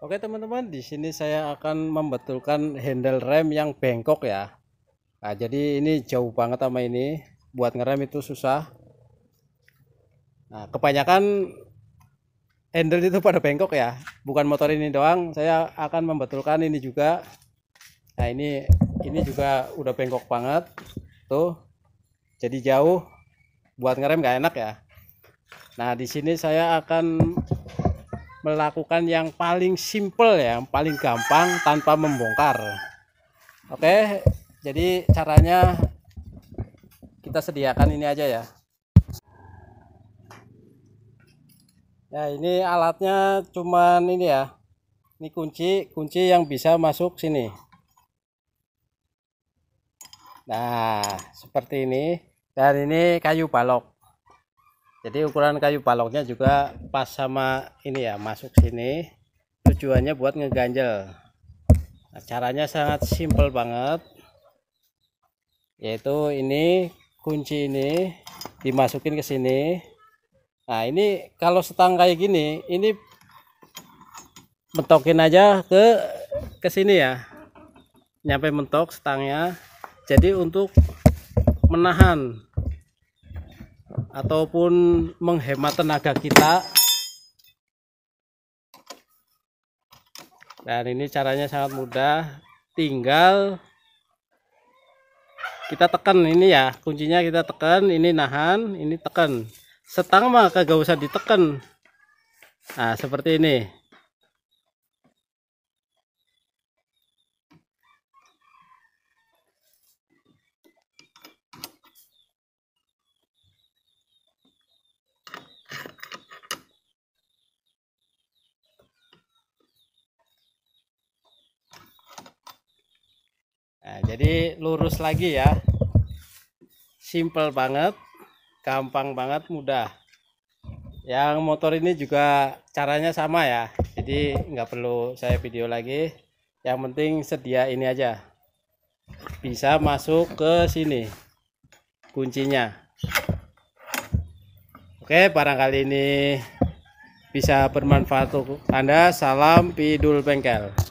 Oke teman-teman, di sini saya akan membetulkan handle rem yang bengkok ya. Nah, jadi ini jauh banget sama ini. Buat ngerem itu susah. Nah, kebanyakan handle itu pada bengkok ya. Bukan motor ini doang, saya akan membetulkan ini juga. Nah, ini ini juga udah bengkok banget. Tuh. Jadi jauh buat ngerem gak enak ya. Nah, di sini saya akan melakukan yang paling simple ya, yang paling gampang tanpa membongkar. Oke, jadi caranya kita sediakan ini aja ya. Ya, ini alatnya cuman ini ya. Ini kunci, kunci yang bisa masuk sini. Nah, seperti ini. Dan ini kayu balok jadi ukuran kayu baloknya juga pas sama ini ya masuk sini tujuannya buat ngeganjel nah, caranya sangat simple banget yaitu ini kunci ini dimasukin ke sini nah ini kalau setang kayak gini ini mentokin aja ke ke sini ya nyampe mentok setangnya jadi untuk menahan ataupun menghemat tenaga kita dan ini caranya sangat mudah tinggal kita tekan ini ya kuncinya kita tekan ini nahan ini tekan setang maka gak usah ditekan nah seperti ini Nah, jadi lurus lagi ya. Simple banget, gampang banget, mudah. Yang motor ini juga caranya sama ya. Jadi nggak perlu saya video lagi. Yang penting sedia ini aja. Bisa masuk ke sini. Kuncinya. Oke, barangkali ini bisa bermanfaat untuk Anda. Salam Pidul Bengkel.